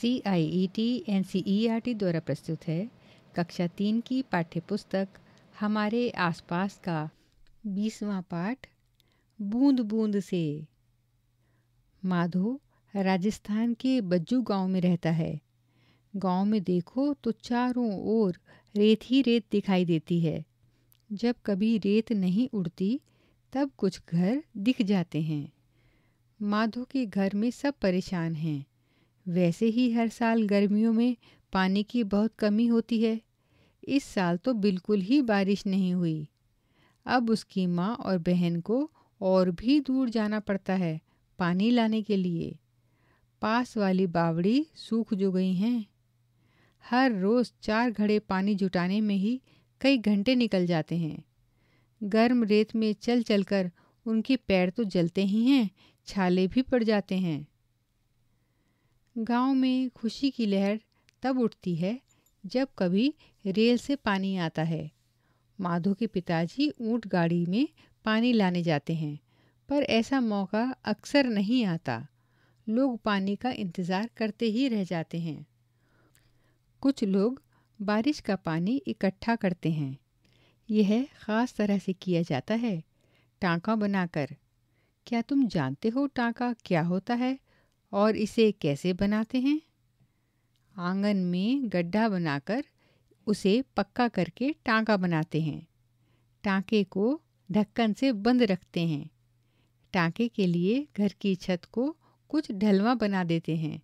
C I E T N C E R T द्वारा प्रस्तुत है कक्षा तीन की पाठ्य पुस्तक हमारे आसपास का बीसवां पाठ बूंद बूंद से माधो राजस्थान के बज्जू गांव में रहता है गांव में देखो तो चारों ओर रेत ही रेत दिखाई देती है जब कभी रेत नहीं उड़ती तब कुछ घर दिख जाते हैं माधो के घर में सब परेशान हैं वैसे ही हर साल गर्मियों में पानी की बहुत कमी होती है इस साल तो बिल्कुल ही बारिश नहीं हुई अब उसकी माँ और बहन को और भी दूर जाना पड़ता है पानी लाने के लिए पास वाली बावड़ी सूख जो गई हैं हर रोज़ चार घड़े पानी जुटाने में ही कई घंटे निकल जाते हैं गर्म रेत में चल चल कर उनके पैर तो जलते ही हैं छाले भी पड़ जाते हैं गांव में खुशी की लहर तब उठती है जब कभी रेल से पानी आता है माधो के पिताजी ऊंट गाड़ी में पानी लाने जाते हैं पर ऐसा मौका अक्सर नहीं आता लोग पानी का इंतज़ार करते ही रह जाते हैं कुछ लोग बारिश का पानी इकट्ठा करते हैं यह ख़ास तरह से किया जाता है टाँका बनाकर क्या तुम जानते हो टाँका क्या होता है और इसे कैसे बनाते हैं आंगन में गड्ढा बनाकर उसे पक्का करके टांका बनाते हैं टांके को ढक्कन से बंद रखते हैं टांके के लिए घर की छत को कुछ ढलवा बना देते हैं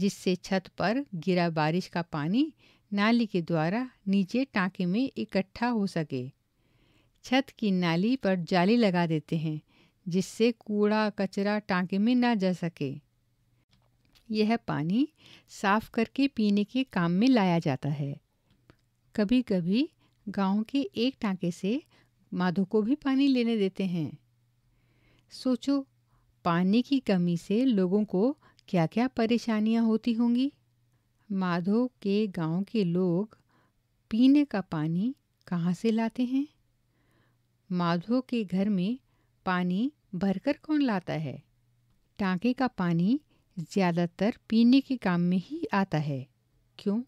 जिससे छत पर गिरा बारिश का पानी नाली के द्वारा नीचे टांके में इकट्ठा हो सके छत की नाली पर जाली लगा देते हैं जिससे कूड़ा कचरा टांके में ना जा सके यह पानी साफ करके पीने के काम में लाया जाता है कभी कभी गांव के एक टांके से माधो को भी पानी लेने देते हैं सोचो पानी की कमी से लोगों को क्या क्या परेशानियां होती होंगी माधो के गांव के लोग पीने का पानी कहाँ से लाते हैं माधो के घर में पानी भरकर कौन लाता है टांके का पानी ज़्यादातर पीने के काम में ही आता है क्यों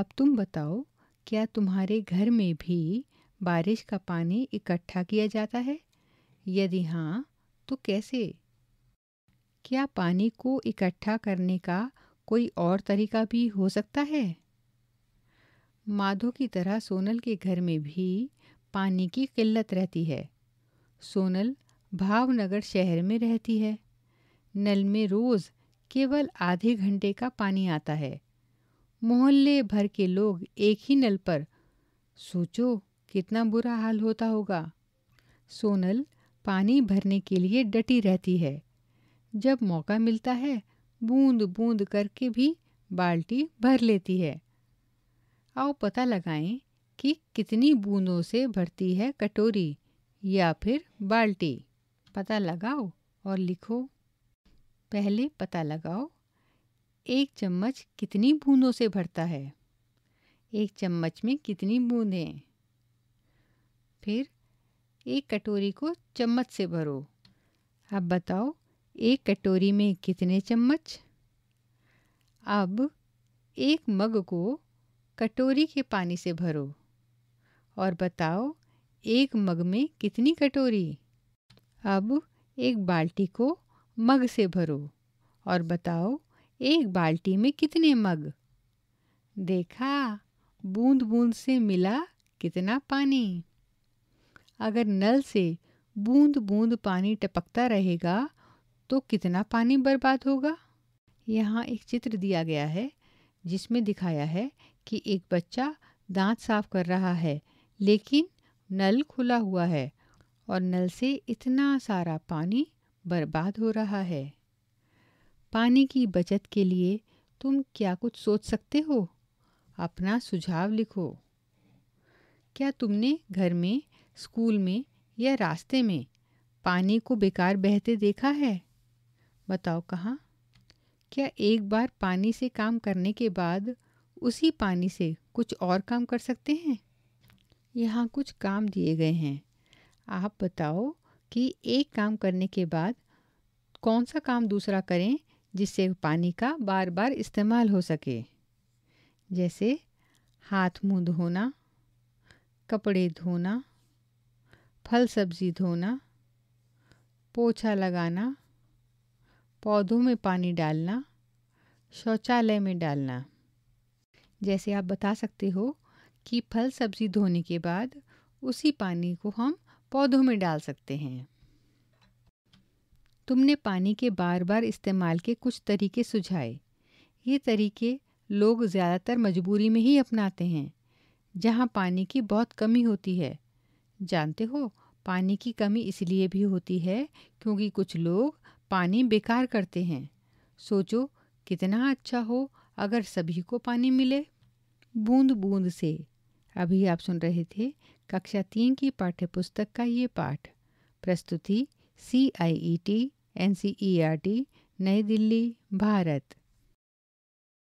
अब तुम बताओ क्या तुम्हारे घर में भी बारिश का पानी इकट्ठा किया जाता है यदि हाँ तो कैसे क्या पानी को इकट्ठा करने का कोई और तरीका भी हो सकता है माधो की तरह सोनल के घर में भी पानी की किल्लत रहती है सोनल भावनगर शहर में रहती है नल में रोज़ केवल आधे घंटे का पानी आता है मोहल्ले भर के लोग एक ही नल पर सोचो कितना बुरा हाल होता होगा सोनल पानी भरने के लिए डटी रहती है जब मौका मिलता है बूंद बूंद करके भी बाल्टी भर लेती है आओ पता लगाएं कि कितनी बूंदों से भरती है कटोरी या फिर बाल्टी पता लगाओ और लिखो पहले पता लगाओ एक चम्मच कितनी बूंदों से भरता है एक चम्मच में कितनी बूंदें फिर एक कटोरी को चम्मच से भरो अब बताओ एक कटोरी में कितने चम्मच अब एक मग को कटोरी के पानी से भरो और बताओ एक मग में कितनी कटोरी अब एक बाल्टी को मग से भरो और बताओ एक बाल्टी में कितने मग देखा बूंद बूंद से मिला कितना पानी अगर नल से बूंद बूंद पानी टपकता रहेगा तो कितना पानी बर्बाद होगा यहाँ एक चित्र दिया गया है जिसमें दिखाया है कि एक बच्चा दांत साफ कर रहा है लेकिन नल खुला हुआ है और नल से इतना सारा पानी बर्बाद हो रहा है पानी की बचत के लिए तुम क्या कुछ सोच सकते हो अपना सुझाव लिखो क्या तुमने घर में स्कूल में या रास्ते में पानी को बेकार बहते देखा है बताओ कहाँ क्या एक बार पानी से काम करने के बाद उसी पानी से कुछ और काम कर सकते हैं यहाँ कुछ काम दिए गए हैं आप बताओ कि एक काम करने के बाद कौन सा काम दूसरा करें जिससे पानी का बार बार इस्तेमाल हो सके जैसे हाथ मुंह धोना कपड़े धोना फल सब्जी धोना पोछा लगाना पौधों में पानी डालना शौचालय में डालना जैसे आप बता सकते हो कि फल सब्जी धोने के बाद उसी पानी को हम पौधों में डाल सकते हैं तुमने पानी के बार बार इस्तेमाल के कुछ तरीके सुझाए ये तरीके लोग ज़्यादातर मजबूरी में ही अपनाते हैं जहाँ पानी की बहुत कमी होती है जानते हो पानी की कमी इसलिए भी होती है क्योंकि कुछ लोग पानी बेकार करते हैं सोचो कितना अच्छा हो अगर सभी को पानी मिले बूंद बूंद से अभी आप सुन रहे थे कक्षा तीन की पाठ्यपुस्तक का ये पाठ प्रस्तुति C I E T N C E R T New Delhi Bharat